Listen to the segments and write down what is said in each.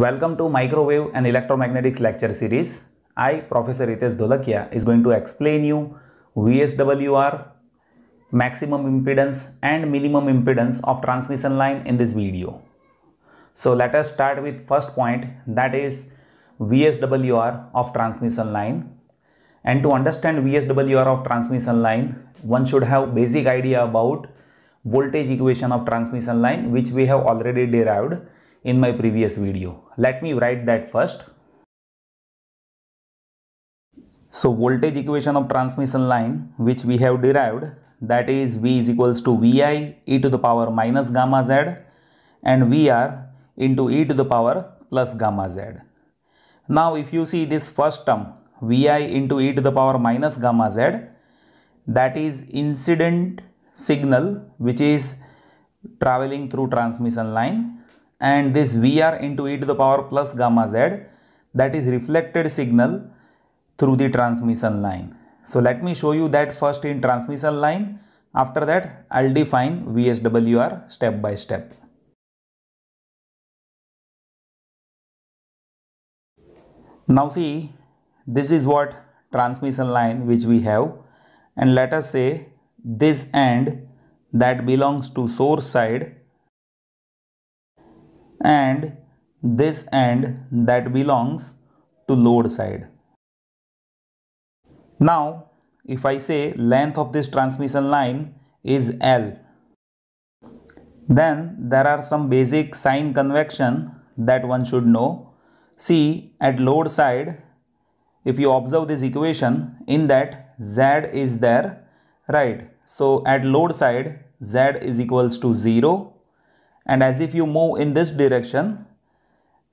Welcome to Microwave and Electromagnetics lecture series. I, Professor Ritesh Dholakia, is going to explain you VSWR, maximum impedance and minimum impedance of transmission line in this video. So let us start with first point that is VSWR of transmission line. And to understand VSWR of transmission line, one should have basic idea about voltage equation of transmission line which we have already derived in my previous video. Let me write that first. So voltage equation of transmission line which we have derived that is V is equals to Vi e to the power minus gamma z and Vr into e to the power plus gamma z. Now if you see this first term Vi into e to the power minus gamma z that is incident signal which is traveling through transmission line and this Vr into e to the power plus gamma z that is reflected signal through the transmission line. So let me show you that first in transmission line. After that, I'll define VSWR step by step. Now see, this is what transmission line which we have and let us say this end that belongs to source side and this end that belongs to load side. Now if I say length of this transmission line is L then there are some basic sine convection that one should know. See at load side if you observe this equation in that Z is there right. So at load side Z is equals to 0 and as if you move in this direction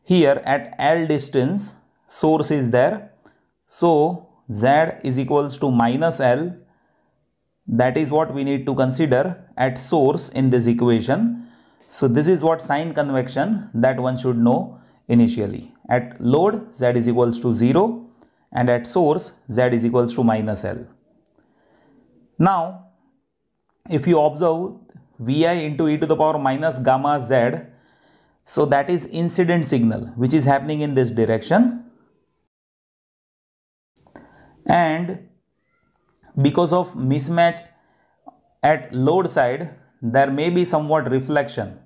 here at L distance source is there so Z is equals to minus L that is what we need to consider at source in this equation so this is what sine convection that one should know initially at load Z is equals to 0 and at source Z is equals to minus L now if you observe vi into e to the power minus gamma z. So that is incident signal which is happening in this direction. And because of mismatch at load side, there may be somewhat reflection.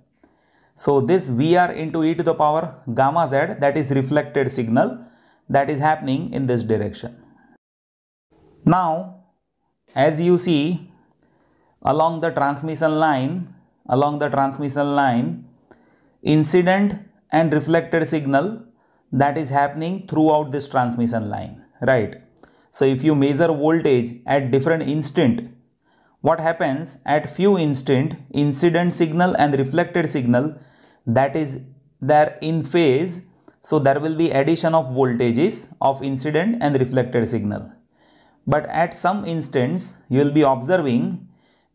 So this Vr into e to the power gamma z that is reflected signal that is happening in this direction. Now as you see along the transmission line along the transmission line incident and reflected signal that is happening throughout this transmission line right so if you measure voltage at different instant what happens at few instant incident signal and reflected signal that is there in phase so there will be addition of voltages of incident and reflected signal but at some instance you will be observing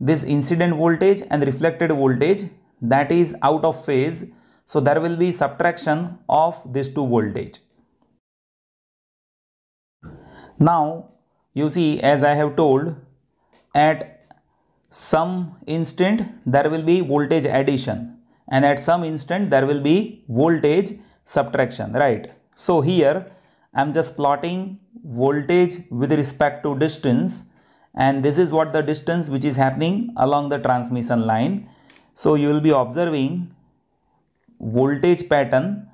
this incident voltage and reflected voltage that is out of phase. So there will be subtraction of these two voltage. Now you see as I have told at some instant there will be voltage addition and at some instant there will be voltage subtraction right. So here I am just plotting voltage with respect to distance and this is what the distance which is happening along the transmission line. So you will be observing voltage pattern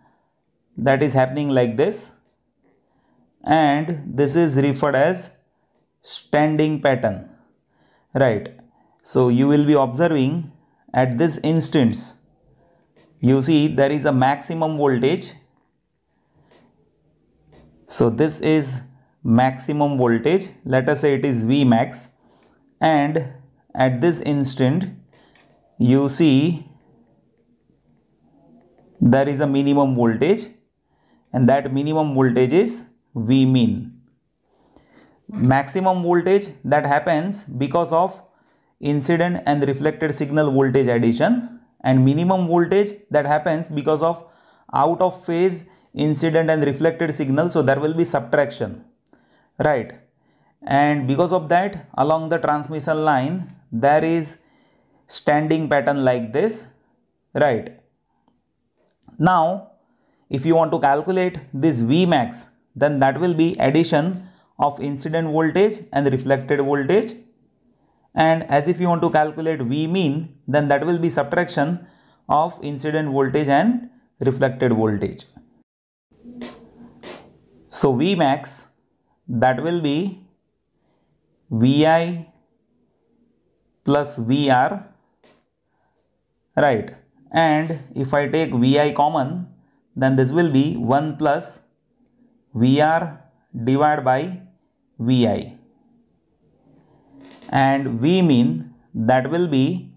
that is happening like this and this is referred as standing pattern right so you will be observing at this instance you see there is a maximum voltage so this is maximum voltage let us say it is Vmax and at this instant you see there is a minimum voltage and that minimum voltage is V min. Maximum voltage that happens because of incident and reflected signal voltage addition and minimum voltage that happens because of out of phase incident and reflected signal so there will be subtraction right and because of that along the transmission line there is standing pattern like this right now if you want to calculate this V max, then that will be addition of incident voltage and reflected voltage and as if you want to calculate V mean then that will be subtraction of incident voltage and reflected voltage. So V max that will be Vi plus VR right and if I take Vi common then this will be 1 plus VR divided by Vi and V mean that will be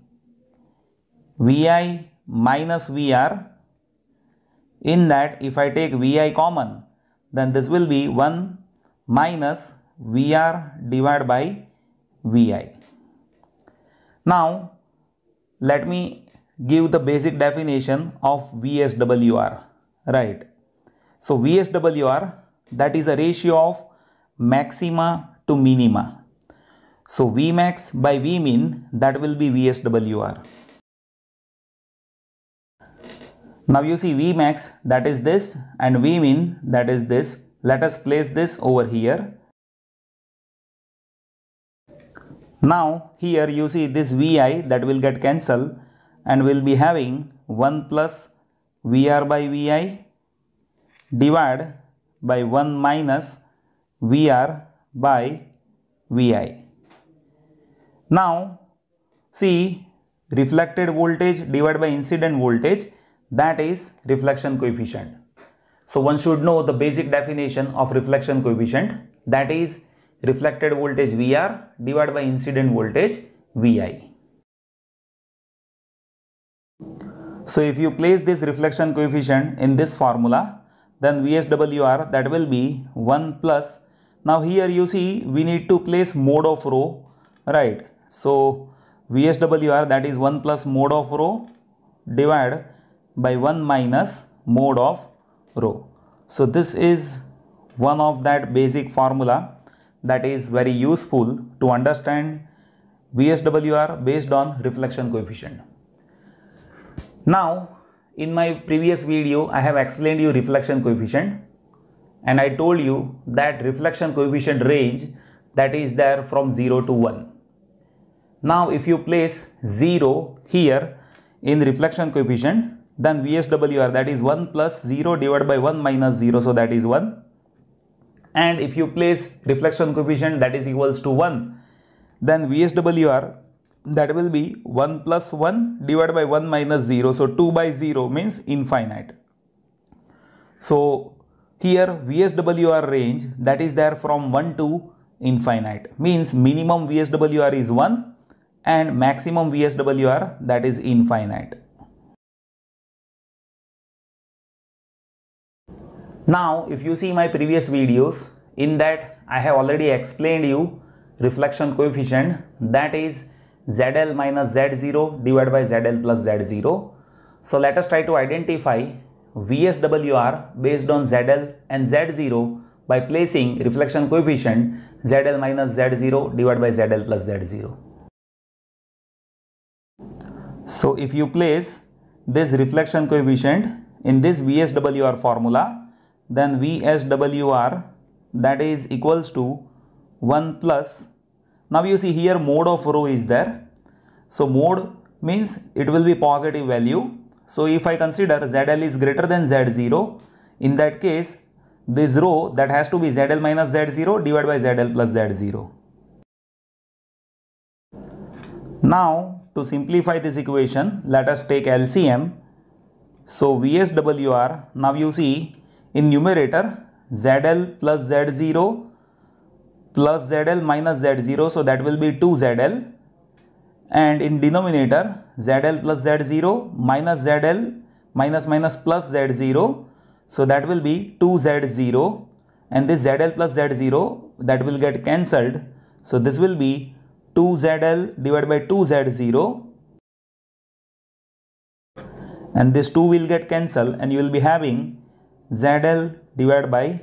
Vi minus VR in that if I take Vi common then this will be 1 minus VR divided by VI. Now, let me give the basic definition of VSWR, right? So, VSWR that is a ratio of maxima to minima. So, Vmax by Vmin that will be VSWR. Now, you see Vmax that is this and Vmin that is this let us place this over here. Now here you see this Vi that will get cancelled and we'll be having 1 plus VR by Vi divided by 1 minus VR by Vi. Now see reflected voltage divided by incident voltage that is reflection coefficient. So one should know the basic definition of reflection coefficient that is reflected voltage VR divided by incident voltage VI. So if you place this reflection coefficient in this formula then VSWR that will be 1 plus now here you see we need to place mode of rho right. So VSWR that is 1 plus mode of rho divided by 1 minus mode of row. So this is one of that basic formula that is very useful to understand VSWR based on reflection coefficient. Now in my previous video I have explained you reflection coefficient and I told you that reflection coefficient range that is there from 0 to 1. Now if you place 0 here in reflection coefficient then VSWR that is 1 plus 0 divided by 1 minus 0 so that is 1. And if you place reflection coefficient that is equals to 1 then VSWR that will be 1 plus 1 divided by 1 minus 0 so 2 by 0 means infinite. So here VSWR range that is there from 1 to infinite means minimum VSWR is 1 and maximum VSWR that is infinite. Now, if you see my previous videos, in that I have already explained you reflection coefficient that is ZL minus Z0 divided by ZL plus Z0. So let us try to identify VSWR based on ZL and Z0 by placing reflection coefficient ZL minus Z0 divided by ZL plus Z0. So if you place this reflection coefficient in this VSWR formula, then VSWR that is equals to 1 plus now you see here mode of rho is there so mode means it will be positive value so if I consider ZL is greater than Z0 in that case this rho that has to be ZL minus Z0 divided by ZL plus Z0 now to simplify this equation let us take LCM so VSWR now you see in numerator zl plus z0 plus zl minus z0 so that will be 2zl and in denominator zl plus z0 minus zl minus minus plus z0 so that will be 2z0 and this zl plus z0 that will get cancelled so this will be 2zl divided by 2z0 and this 2 will get cancelled and you will be having ZL divided by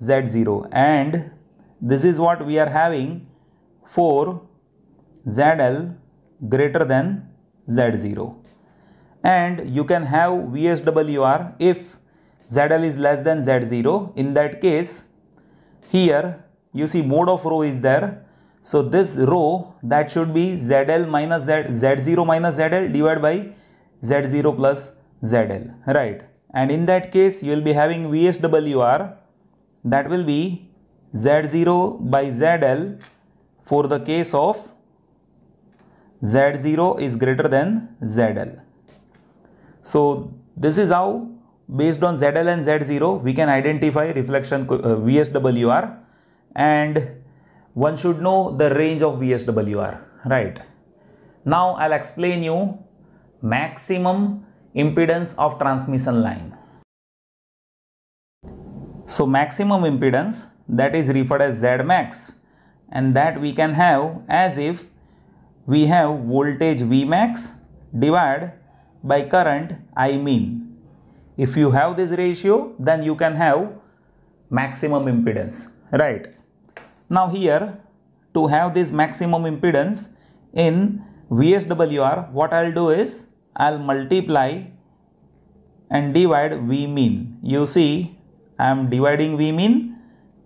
Z0 and this is what we are having for ZL greater than Z0 and you can have VSWR if ZL is less than Z0 in that case here you see mode of row is there so this row that should be ZL minus Z, Z0 minus ZL divided by Z0 plus ZL right and in that case you will be having VSWR that will be Z0 by ZL for the case of Z0 is greater than ZL. So this is how based on ZL and Z0 we can identify reflection uh, VSWR and one should know the range of VSWR right. Now I'll explain you maximum impedance of transmission line. So maximum impedance that is referred as Zmax and that we can have as if we have voltage Vmax divided by current I mean. If you have this ratio then you can have maximum impedance right. Now here to have this maximum impedance in VSWR what I will do is I'll multiply and divide V mean. You see, I'm dividing V mean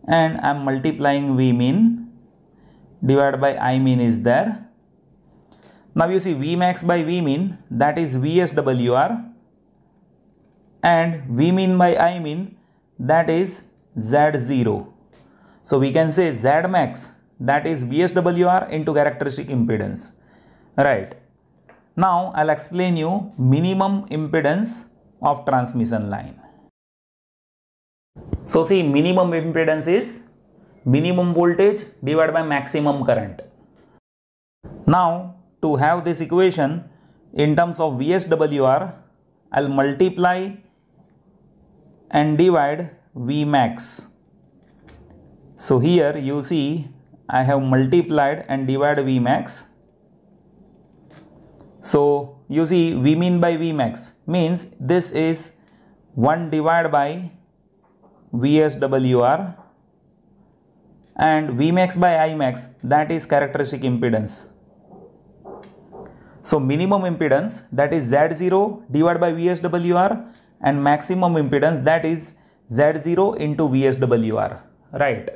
and I'm multiplying V mean divided by I mean is there. Now you see V max by V mean that is VSWR and V mean by I mean that is Z0. So we can say Z max that is VSWR into characteristic impedance. Right. Now I'll explain you minimum impedance of transmission line. So see minimum impedance is minimum voltage divided by maximum current. Now to have this equation in terms of VSWR, I'll multiply and divide Vmax. So here you see I have multiplied and divided Vmax so you see V mean by Vmax means this is 1 divided by VSWR and Vmax by Imax that is characteristic impedance. So minimum impedance that is Z0 divided by VSWR and maximum impedance that is Z0 into VSWR right.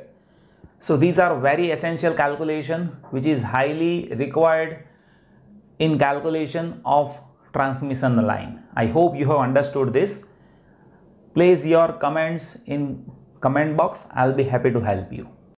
So these are very essential calculation which is highly required in calculation of transmission line. I hope you have understood this. Place your comments in comment box. I'll be happy to help you.